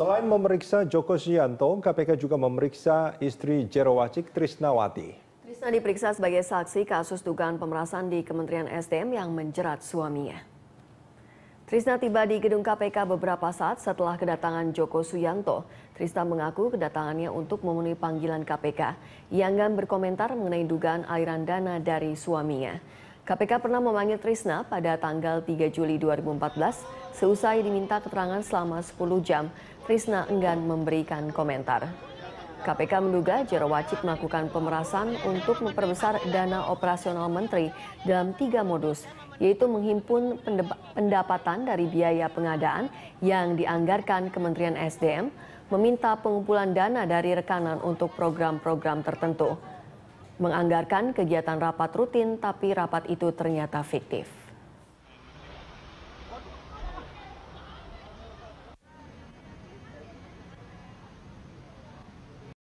Selain memeriksa Joko Sianto, KPK juga memeriksa istri Jero Trisnawati. Trisna diperiksa sebagai saksi kasus dugaan pemerasan di Kementerian SDM yang menjerat suaminya. Trisna tiba di gedung KPK beberapa saat setelah kedatangan Joko Suyanto. Trisna mengaku kedatangannya untuk memenuhi panggilan KPK. Ia enggan berkomentar mengenai dugaan aliran dana dari suaminya. KPK pernah memanggil Trisna pada tanggal 3 Juli 2014 seusai diminta keterangan selama 10 jam. Trisna enggan memberikan komentar. KPK menduga Jero Wacik melakukan pemerasan untuk memperbesar dana operasional menteri dalam tiga modus, yaitu menghimpun pendapatan dari biaya pengadaan yang dianggarkan Kementerian SDM, meminta pengumpulan dana dari rekanan untuk program-program tertentu menganggarkan kegiatan rapat rutin tapi rapat itu ternyata fiktif